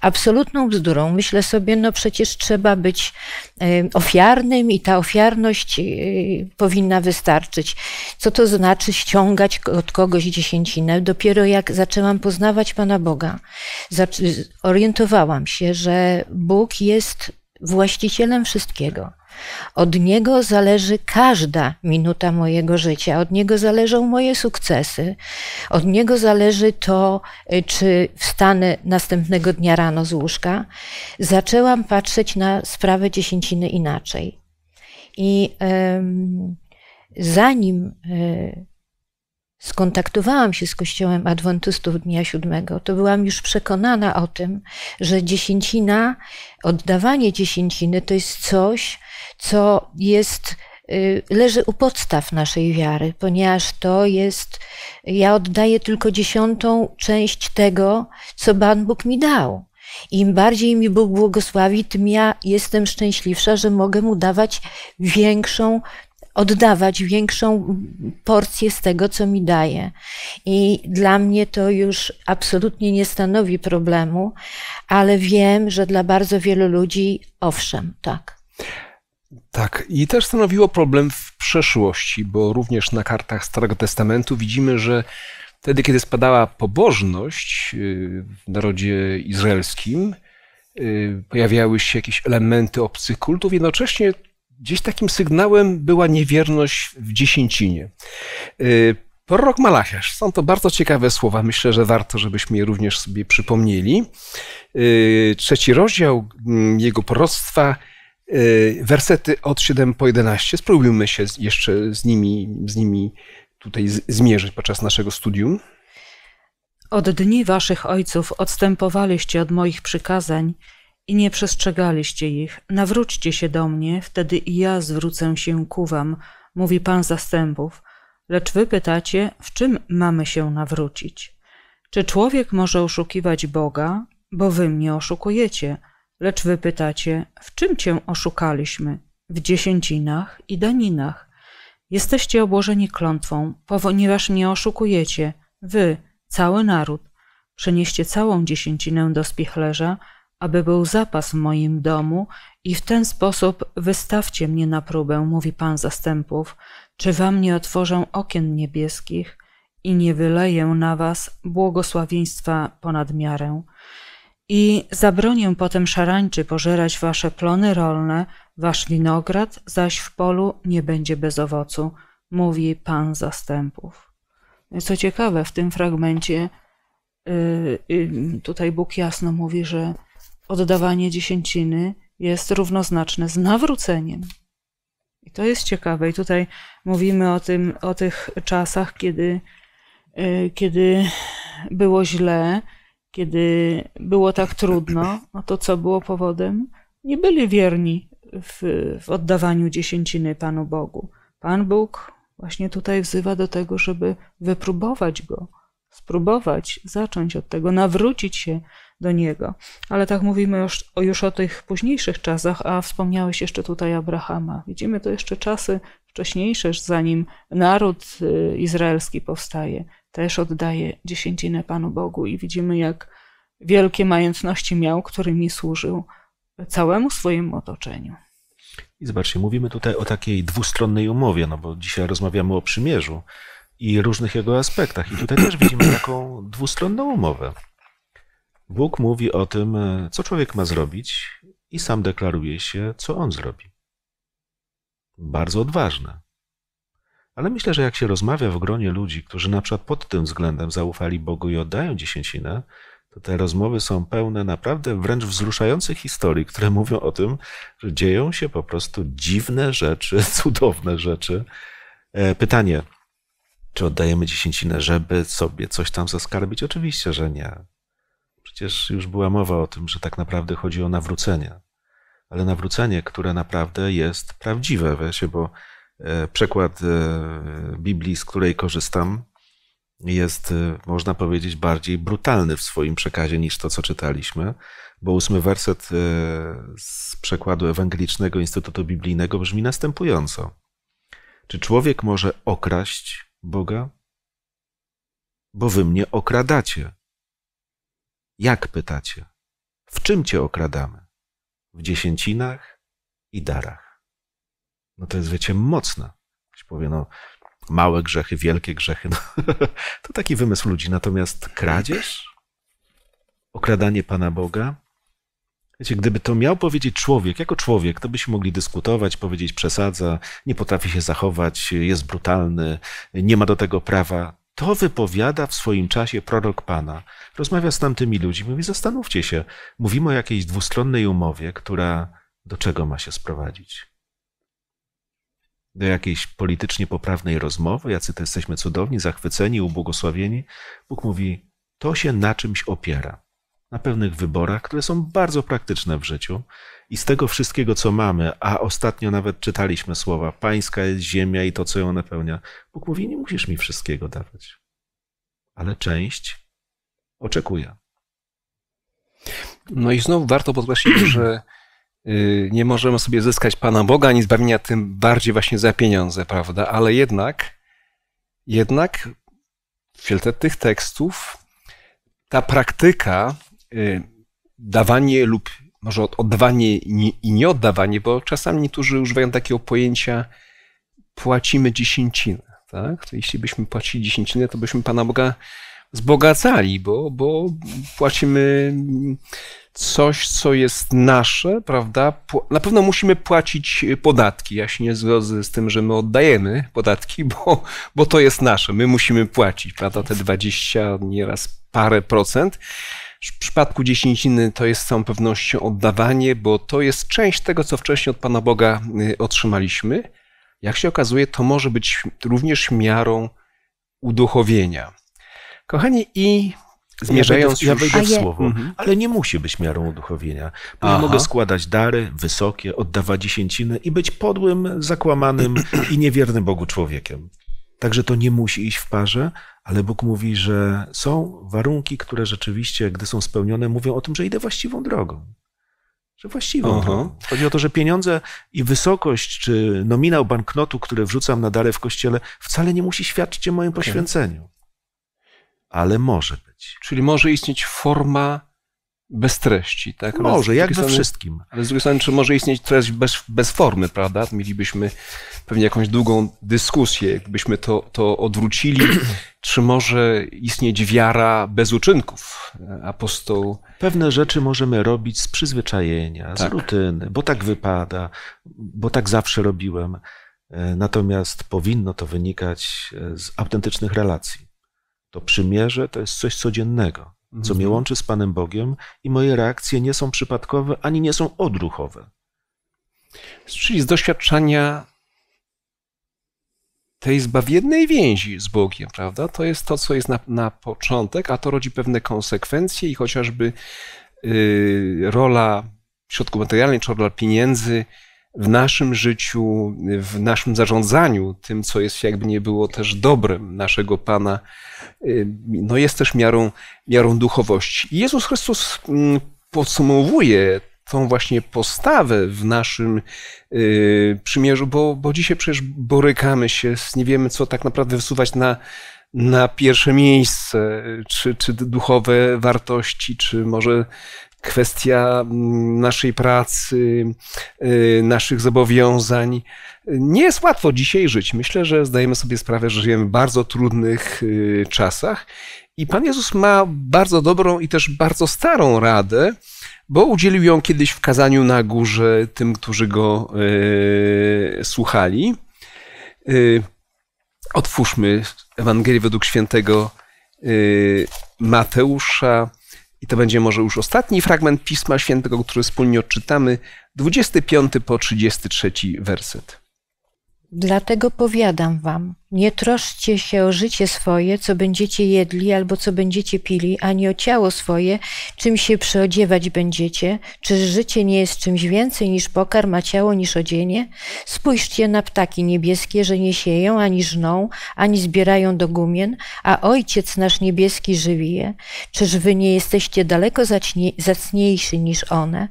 Absolutną bzdurą. Myślę sobie, no przecież trzeba być y, ofiarnym i ta ofiarność powinna wystarczyć. Co to znaczy ściągać od kogoś dziesięcinę? Dopiero jak zaczęłam poznawać Pana Boga, orientowałam się, że Bóg jest właścicielem wszystkiego. Od Niego zależy każda minuta mojego życia, od Niego zależą moje sukcesy, od Niego zależy to, y, czy wstanę następnego dnia rano z łóżka. Zaczęłam patrzeć na sprawę dziesięciny inaczej. I zanim y, skontaktowałam się z Kościołem Adwentystów Dnia Siódmego, to byłam już przekonana o tym, że dziesięcina, oddawanie dziesięciny to jest coś, co jest y, leży u podstaw naszej wiary, ponieważ to jest, ja oddaję tylko dziesiątą część tego, co Pan Bóg mi dał. Im bardziej mi Bóg błogosławi, tym ja jestem szczęśliwsza, że mogę mu dawać większą oddawać większą porcję z tego, co mi daje. I dla mnie to już absolutnie nie stanowi problemu, ale wiem, że dla bardzo wielu ludzi owszem, tak. Tak, i też stanowiło problem w przeszłości, bo również na kartach Starego Testamentu widzimy, że wtedy, kiedy spadała pobożność yy, w narodzie izraelskim, yy, pojawiały się jakieś elementy obcych kultów, jednocześnie Gdzieś takim sygnałem była niewierność w dziesięcinie. Y, prorok Malachiasz. Są to bardzo ciekawe słowa. Myślę, że warto, żebyśmy je również sobie przypomnieli. Y, trzeci rozdział mm, jego proroctwa, y, wersety od 7 po 11. Spróbujmy się jeszcze z nimi, z nimi tutaj zmierzyć podczas naszego studium. Od dni waszych ojców odstępowaliście od moich przykazań i nie przestrzegaliście ich. Nawróćcie się do mnie, wtedy i ja zwrócę się ku wam, mówi Pan zastępów. Lecz wy pytacie, w czym mamy się nawrócić? Czy człowiek może oszukiwać Boga? Bo wy mnie oszukujecie. Lecz wy pytacie, w czym cię oszukaliśmy? W dziesięcinach i daninach. Jesteście obłożeni klątwą, ponieważ mnie oszukujecie. Wy, cały naród. Przenieście całą dziesięcinę do spichlerza, aby był zapas w moim domu i w ten sposób wystawcie mnie na próbę, mówi Pan zastępów, czy wam nie otworzę okien niebieskich i nie wyleję na was błogosławieństwa ponad miarę. I zabronię potem szarańczy pożerać wasze plony rolne, wasz winograd zaś w polu nie będzie bez owocu, mówi Pan zastępów. Co ciekawe, w tym fragmencie y, y, tutaj Bóg jasno mówi, że oddawanie dziesięciny jest równoznaczne z nawróceniem. I to jest ciekawe. I tutaj mówimy o, tym, o tych czasach, kiedy, e, kiedy było źle, kiedy było tak trudno. No to co było powodem? Nie byli wierni w, w oddawaniu dziesięciny Panu Bogu. Pan Bóg właśnie tutaj wzywa do tego, żeby wypróbować go, spróbować, zacząć od tego, nawrócić się do niego. Ale tak mówimy już, już o tych późniejszych czasach, a wspomniałeś jeszcze tutaj Abrahama. Widzimy to jeszcze czasy wcześniejsze, zanim naród y, izraelski powstaje. Też oddaje dziesięcinę Panu Bogu i widzimy, jak wielkie majątności miał, którymi służył całemu swojemu otoczeniu. I zobaczcie, mówimy tutaj o takiej dwustronnej umowie, no bo dzisiaj rozmawiamy o przymierzu i różnych jego aspektach. I tutaj też widzimy taką dwustronną umowę. Bóg mówi o tym, e, co człowiek ma zrobić, i sam deklaruje się, co on zrobi. Bardzo odważne. Ale myślę, że jak się rozmawia w gronie ludzi, którzy na przykład pod tym względem zaufali Bogu i oddają dziesięcinę, to te rozmowy są pełne naprawdę wręcz wzruszających historii, które mówią o tym, że dzieją się po prostu dziwne rzeczy, cudowne rzeczy. E, pytanie, czy oddajemy dziesięcinę, żeby sobie coś tam zaskarbić? Oczywiście, że nie. Przecież już była mowa o tym, że tak naprawdę chodzi o nawrócenie. Ale nawrócenie, które naprawdę jest prawdziwe, wiecie, bo e, przekład e, Biblii, z której korzystam, jest, e, można powiedzieć, bardziej brutalny w swoim przekazie niż to, co czytaliśmy, bo ósmy werset z przekładu Ewangelicznego Instytutu Biblijnego brzmi następująco. Czy człowiek może okraść Boga? Bo wy mnie okradacie. Jak pytacie? W czym cię okradamy? W dziesięcinach i darach. No to jest, wiecie, mocne. Ktoś powie, no, małe grzechy, wielkie grzechy. No, to taki wymysł ludzi. Natomiast kradzież, okradanie Pana Boga, Wiecie, gdyby to miał powiedzieć człowiek, jako człowiek, to byśmy mogli dyskutować, powiedzieć przesadza, nie potrafi się zachować, jest brutalny, nie ma do tego prawa. To wypowiada w swoim czasie prorok Pana. Rozmawia z tamtymi ludźmi, mówi: Zastanówcie się, mówimy o jakiejś dwustronnej umowie, która do czego ma się sprowadzić? Do jakiejś politycznie poprawnej rozmowy, jacy to jesteśmy cudowni, zachwyceni, ubłogosławieni. Bóg mówi: To się na czymś opiera. Na pewnych wyborach, które są bardzo praktyczne w życiu, i z tego wszystkiego, co mamy, a ostatnio nawet czytaliśmy słowa, pańska jest ziemia i to, co ją napełnia. Bóg mówi, nie musisz mi wszystkiego dawać, ale część oczekuje. No i znowu warto podkreślić, że y, nie możemy sobie zyskać Pana Boga ani zbawienia tym bardziej właśnie za pieniądze, prawda? Ale jednak, jednak świetle tych tekstów ta praktyka, y, dawanie lub może oddawanie i nieoddawanie, bo czasami niektórzy używają takiego pojęcia płacimy dziesięcinę. Tak? To jeśli byśmy płacili dziesięcinę, to byśmy Pana Boga zbogacali, bo, bo płacimy coś, co jest nasze, prawda? Na pewno musimy płacić podatki. Ja się nie zgodzę z tym, że my oddajemy podatki, bo, bo to jest nasze. My musimy płacić, prawda? Te 20, nieraz parę procent. W przypadku dziesięciny to jest z całą pewnością oddawanie, bo to jest część tego, co wcześniej od Pana Boga y, otrzymaliśmy. Jak się okazuje, to może być również miarą uduchowienia. Kochani, i zmierzając ja wejdę, ja wejdę w słowo, mhm. ale nie musi być miarą uduchowienia. Bo ja mogę składać dary wysokie, oddawać dziesięciny i być podłym, zakłamanym i niewiernym Bogu człowiekiem. Także to nie musi iść w parze, ale Bóg mówi, że są warunki, które rzeczywiście, gdy są spełnione, mówią o tym, że idę właściwą drogą. Że właściwą drogą. Chodzi o to, że pieniądze i wysokość, czy nominał banknotu, który wrzucam na w kościele, wcale nie musi świadczyć o moim poświęceniu. Okay. Ale może być. Czyli może istnieć forma bez treści, tak? No, może, jak strony, we wszystkim. Ale z drugiej strony, czy może istnieć treść bez, bez formy, prawda? Mielibyśmy pewnie jakąś długą dyskusję, jakbyśmy to, to odwrócili. czy może istnieć wiara bez uczynków? Apostoł... Pewne rzeczy możemy robić z przyzwyczajenia, tak. z rutyny, bo tak wypada, bo tak zawsze robiłem. E, natomiast powinno to wynikać e, z autentycznych relacji. To przymierze to jest coś codziennego co mnie mhm. łączy z Panem Bogiem, i moje reakcje nie są przypadkowe ani nie są odruchowe. Czyli z doświadczenia tej zbawiennej więzi z Bogiem, prawda? To jest to, co jest na, na początek, a to rodzi pewne konsekwencje i chociażby yy, rola środków materialnych czy rola pieniędzy w naszym życiu, w naszym zarządzaniu tym, co jest jakby nie było też dobrem naszego Pana, y, no jest też miarą, miarą duchowości. Jezus Chrystus mm, podsumowuje tą właśnie postawę w naszym y, przymierzu, bo, bo dzisiaj przecież borykamy się, z, nie wiemy co tak naprawdę wysuwać na, na pierwsze miejsce, czy, czy duchowe wartości, czy może kwestia mm, naszej pracy, y, naszych zobowiązań. Nie jest łatwo dzisiaj żyć. Myślę, że zdajemy sobie sprawę, że żyjemy w bardzo trudnych y, czasach i Pan Jezus ma bardzo dobrą i też bardzo starą radę, bo udzielił ją kiedyś w kazaniu na górze tym, którzy go y, słuchali. otwórzmy Ewangelię według świętego Mateusza, i to będzie może już ostatni fragment Pisma Świętego, który wspólnie odczytamy, 25 po 33 werset. Dlatego powiadam wam, nie troszcie się o życie swoje, co będziecie jedli albo co będziecie pili, ani o ciało swoje, czym się przyodziewać będziecie. Czyż życie nie jest czymś więcej niż pokarm, a ciało niż odzienie? Spójrzcie na ptaki niebieskie, że nie sieją, ani żną, ani zbierają do gumien, a Ojciec nasz niebieski żywi je. Czyż wy nie jesteście daleko zacnie, zacniejsi niż one?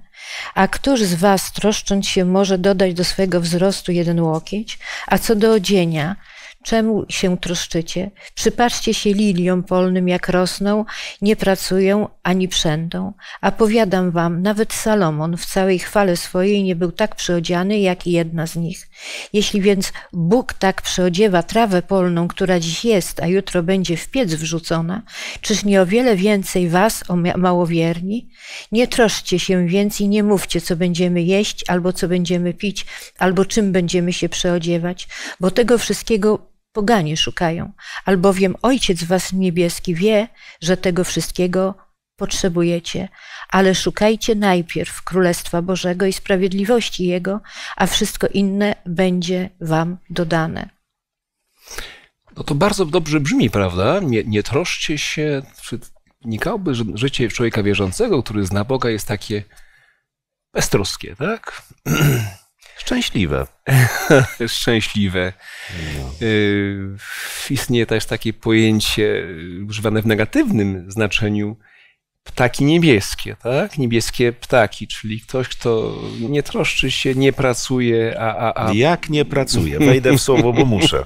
A któż z was troszcząc się może dodać do swego wzrostu jeden łokieć? A co do odzienia, Czemu się troszczycie? Przypatrzcie się liliom polnym, jak rosną, nie pracują ani przędą. A powiadam wam, nawet Salomon w całej chwale swojej nie był tak przyodziany, jak i jedna z nich. Jeśli więc Bóg tak przyodziewa trawę polną, która dziś jest, a jutro będzie w piec wrzucona, czyż nie o wiele więcej was, o małowierni? Nie troszcie się więc i nie mówcie, co będziemy jeść, albo co będziemy pić, albo czym będziemy się przeodziewać, bo tego wszystkiego poganie szukają, albowiem Ojciec Was niebieski wie, że tego wszystkiego potrzebujecie, ale szukajcie najpierw Królestwa Bożego i sprawiedliwości Jego, a wszystko inne będzie Wam dodane. No to bardzo dobrze brzmi, prawda? Nie, nie troszcie się. Nikałoby, że życie człowieka wierzącego, który zna Boga, jest takie beztroskie, tak? Szczęśliwe. Szczęśliwe. No. Y, istnieje też takie pojęcie y, używane w negatywnym znaczeniu ptaki niebieskie, tak? Niebieskie ptaki, czyli ktoś, kto nie troszczy się, nie pracuje, a... a, a... Jak nie pracuje? Wejdę w słowo, bo muszę.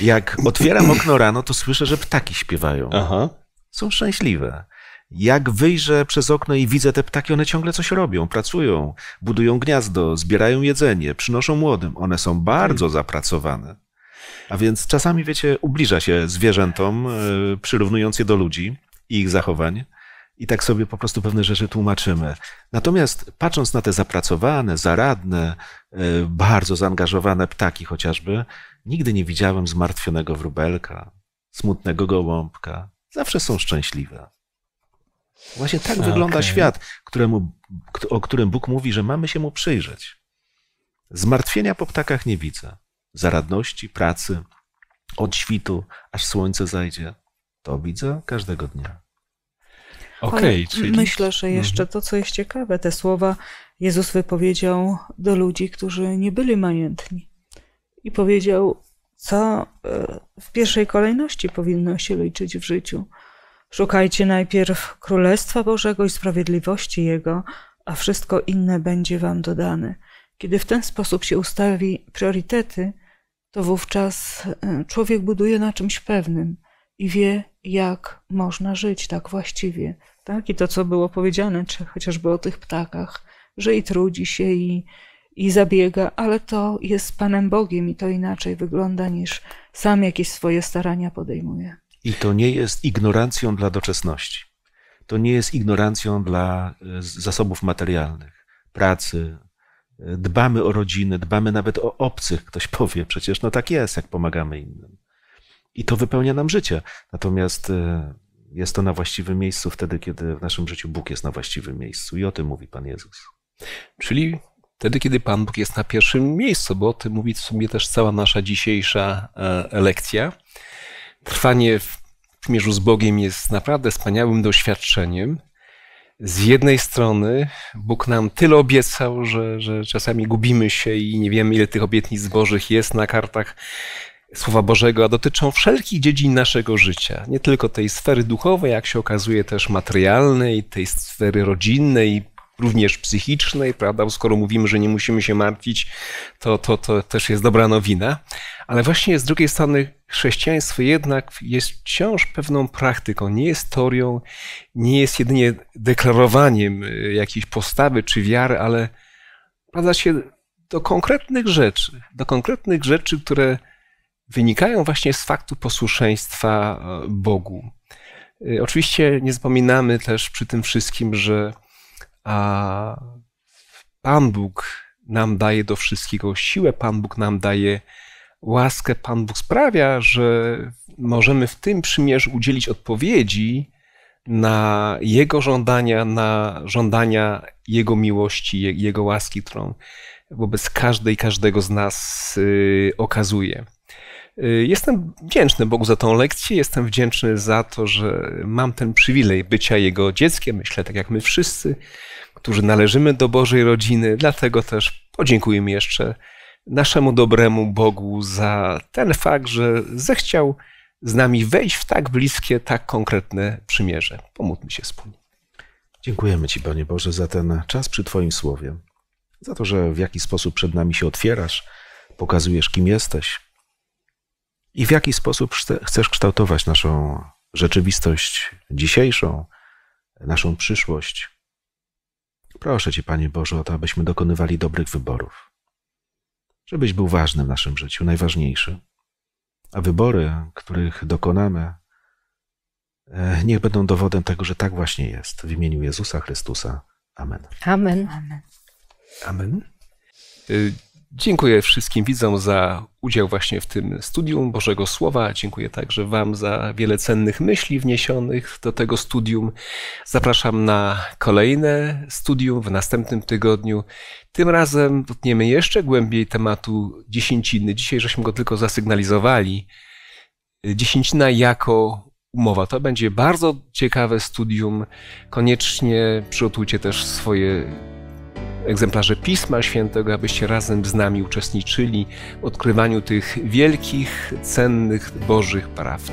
Jak otwieram okno rano, to słyszę, że ptaki śpiewają. Aha. Są szczęśliwe jak wyjrzę przez okno i widzę te ptaki, one ciągle coś robią, pracują, budują gniazdo, zbierają jedzenie, przynoszą młodym. One są bardzo zapracowane. A więc czasami, wiecie, ubliża się zwierzętom, e, przyrównując je do ludzi i ich zachowań. I tak sobie po prostu pewne rzeczy tłumaczymy. Natomiast patrząc na te zapracowane, zaradne, e, bardzo zaangażowane ptaki chociażby, nigdy nie widziałem zmartwionego wróbelka, smutnego gołąbka. Zawsze są szczęśliwe. Właśnie tak okay. wygląda świat, któremu, o którym Bóg mówi, że mamy się mu przyjrzeć. Zmartwienia po ptakach nie widzę. Zaradności, pracy, od świtu, aż słońce zajdzie. To widzę każdego dnia. Okay, czyli... Myślę, że jeszcze mhm. to, co jest ciekawe, te słowa Jezus wypowiedział do ludzi, którzy nie byli majętni. I powiedział, co e, w pierwszej kolejności powinno się liczyć w życiu. Szukajcie najpierw Królestwa Bożego i sprawiedliwości Jego, a wszystko inne będzie Wam dodane. Kiedy w ten sposób się ustawi priorytety, to wówczas e, człowiek buduje na czymś pewnym i wie, jak można żyć tak właściwie. Tak? I to, co było powiedziane, czy chociażby o tych ptakach, że i trudzi się, i, i zabiega, ale to jest z Panem Bogiem i to inaczej wygląda niż sam jakieś swoje starania podejmuje. I to nie jest ignorancją dla doczesności. To nie jest ignorancją dla e, zasobów materialnych, pracy. E, dbamy o rodziny, dbamy nawet o obcych, ktoś powie. Przecież no tak jest, jak pomagamy innym. I to wypełnia nam życie. Natomiast e, jest to na właściwym miejscu wtedy, kiedy w naszym życiu Bóg jest na właściwym miejscu. I o tym mówi Pan Jezus. Czyli wtedy, kiedy Pan Bóg jest na pierwszym miejscu, bo o tym mówi w sumie też cała nasza dzisiejsza lekcja. Trwanie w przymierzu z Bogiem jest naprawdę wspaniałym doświadczeniem. Z jednej strony Bóg nam tyle obiecał, że, że czasami gubimy się i nie wiemy, ile tych obietnic Bożych jest na kartach Słowa Bożego, a dotyczą wszelkich dziedzin naszego życia. Nie tylko tej sfery duchowej, jak się okazuje, też materialnej, tej sfery rodzinnej, również psychicznej, prawda? Bo skoro mówimy, że nie musimy się martwić, to, to, to też jest dobra nowina. Ale właśnie z drugiej strony chrześcijaństwo jednak jest wciąż pewną praktyką, nie jest teorią, nie jest jedynie deklarowaniem e, jakiejś postawy czy wiary, ale sprowadza się do konkretnych rzeczy, do konkretnych rzeczy, które wynikają właśnie z faktu posłuszeństwa e, Bogu. E, oczywiście nie zapominamy też przy tym wszystkim, że Pan Bóg nam daje do wszystkiego siłę, Pan Bóg nam daje łaskę Pan Bóg sprawia, że możemy w tym przymierzu udzielić odpowiedzi na Jego żądania, na żądania Jego miłości, Jego łaski, którą wobec każdej i każdego z nas y, okazuje. Y, jestem wdzięczny Bogu za tą lekcję, jestem wdzięczny za to, że mam ten przywilej bycia Jego dzieckiem, myślę tak jak my wszyscy, którzy należymy do Bożej rodziny, dlatego też podziękujmy jeszcze naszemu dobremu Bogu za ten fakt, że zechciał z nami wejść w tak bliskie, tak konkretne przymierze. Pomódlmy się wspólnie. Dziękujemy Ci, Panie Boże, za ten czas przy Twoim słowie, za to, że w jaki sposób przed nami się otwierasz, pokazujesz, kim jesteś i w jaki sposób chcesz kształtować naszą rzeczywistość dzisiejszą, naszą przyszłość. Proszę Cię, Panie Boże, o to, abyśmy dokonywali dobrych wyborów żebyś był ważny w naszym życiu, najważniejszy. A wybory, których dokonamy, e, niech będą dowodem tego, że tak właśnie jest. W imieniu Jezusa Chrystusa. Amen. Amen. Amen. Amen. Y, Dziękuję wszystkim widzom za udział właśnie w tym studium Bożego Słowa. Dziękuję także Wam za wiele cennych myśli wniesionych do tego studium. Zapraszam na kolejne studium w następnym tygodniu. Tym razem dotkniemy jeszcze głębiej tematu dziesięciny. Dzisiaj żeśmy go tylko zasygnalizowali. Dziesięcina jako umowa. To będzie bardzo ciekawe studium. Koniecznie przygotujcie też swoje egzemplarze Pisma Świętego, abyście razem z nami uczestniczyli w odkrywaniu tych wielkich, cennych Bożych prawd.